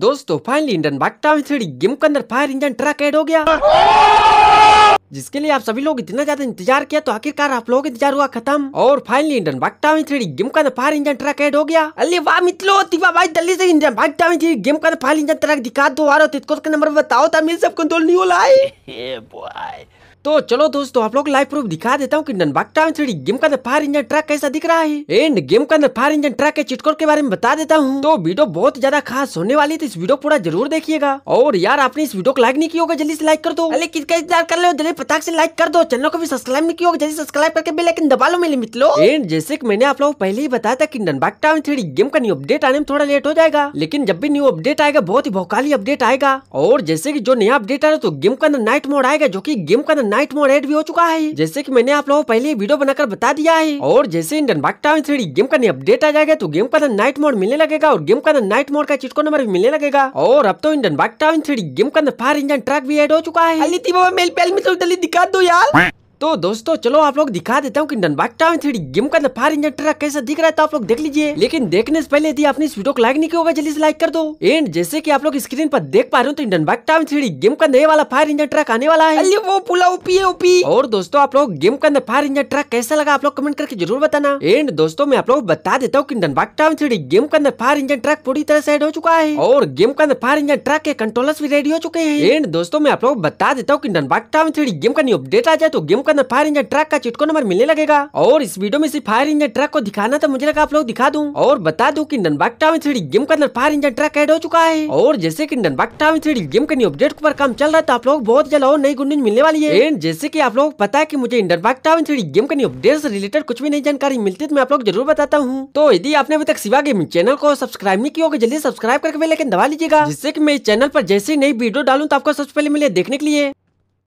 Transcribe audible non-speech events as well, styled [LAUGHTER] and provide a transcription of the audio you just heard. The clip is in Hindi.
दोस्तों फाइनली इंडियन बागटा थ्री गेम के अंदर फायर इंजन ट्रक एड हो गया जिसके लिए आप सभी लोग इतना ज्यादा इंतजार किया तो आखिरकार आप लोगों लोग इंतजार हुआ खत्म और फाइनली इंडियन बागटा थ्री गेम का फायर इंजन ट्रक एड हो गया अरे वाह मित्रों तिवा भाई जल्दी से इंडियन बागटा थ्री गेम का फायर इंजन ट्रक दिखा दो आ रहा नंबर बताओ था मेरे सब कंट्रोल नहीं बोला [LAUGHS] तो चलो दोस्तों आप लोग लाइव प्रूफ दिखा देता हूँ कि ननबाग में थ्री गेम का अंदर फायर इंजन ट्रक कैसा दिख रहा है एंड गेम का अंदर फायर इंजन ट्रक के चिटकोर के बारे में बता देता हूँ तो वीडियो बहुत ज्यादा खास होने वाली तो इस वीडियो पूरा जरूर देखिएगा और यार आपने इस वीडियो को लाइक नहीं किया होगा जल्दी से लाइक कर दो किसका इंतजार कर लो जल्दी पता से लाइक कर दो चैनल को भी सब्सक्राइब नहीं किया होगा जल्दी सब्सक्राइब करके लेकिन दबा लो मेरे मित्रो एंड जैसे की मैंने आप लोग पहले ही बताया था की ननबाग में थ्री गेम का न्यू अपडेट आने में थोड़ा लेट हो जाएगा लेकिन जब भी न्यू अपडेट आएगा बहुत ही भौकाली अपडेट आएगा और जैसे की जो नया अपडेट आ रहा है तो गेम का अंदर नाइट मोड आएगा जो की गेम का अंदर नाइट मोड एड भी हो चुका है जैसे की मैंने आप लोगों को पहले वीडियो बनाकर बता दिया है और जैसे इंडियन बाग टाउन थ्री गेम का अपडेट आ जाएगा तो गेम का अंदर नाइट मोड मिलने लगेगा और गेम का अंदर नाइट मोड का चिटको नंबर भी मिलने लगेगा और अब तो इंडियन बाग टाउन थ्री गेम का अंदर फायर इंजन ट्रक भी एड हो चुका है दिखा दो यार तो दोस्तों चलो आप लोग दिखा देता हूँ कि डनबाटा में थ्री गेम का फायर इंजन ट्रक कैसा दिख रहा है तो आप लोग देख लीजिए लेकिन देखने से पहले यदि आपने इस वीडियो को लाइक नहीं किया होगा जल्दी से लाइक कर दो एंड जैसे की आप लोग स्क्रीन पर देख पा रहे हो तो डनबाटा टाउन थ्री गेम का नए वाला फायर इंजन ट्रक आने वाला है वो पुला उपी है और दोस्तों आप लोग गेम का फायर इंजन ट्रक कैसा लगा आप लोग कमेंट करके जरूर बताना एंड दोस्तों मैं आप लोग बता देता हूँ की डनबाटा टाउन थ्री गेम का फायर इंजन ट्रक पूरी तरह से एड हो चुका है और गेम का फायर इंजन ट्रक के कंट्रोल भी रेडी हो चुके हैं एंड दोस्तों मैं आप लोग बता देता हूँ की डनबाटा टाउन थ्री गेम का न्यू अपडेट आ जाए तो गेम का अंदर फायर इंजन ट्रक का चिटको नंबर मिलने लगेगा और इस वीडियो में सिर्फ फायर इंजन ट्रक को दिखाना था तो मुझे लगा आप लोग दिखा दूं और बता दूं कि ननबाग टावर थ्री गेम का अंदर फायर इंजन ट्रक एड हो चुका है और जैसे की ननबाग टावर थ्री गेम के अपडेट पर काम चल रहा है तो आप लोग बहुत जल्द और नई गुंडी मिलने वाली है एंड जैसे की आप लोग पता है की मुझे ननबाग टावर थ्री गेम के अपडेट से रिलेटेड कुछ भी नई जानकारी मिलती तो मैं आप लोग जरूर बताता हूँ तो यदि आपने अभी तक सिवा गेमिंग चैनल को सब्सक्राइब नहीं किया जल्दी सब्सक्राइब करके बेल आइकन दबा लीजिएगा जिससे कि मेरे चैनल पर जैसे नई वीडियो डालूं तो आपको सबसे पहले मिले देखने के लिए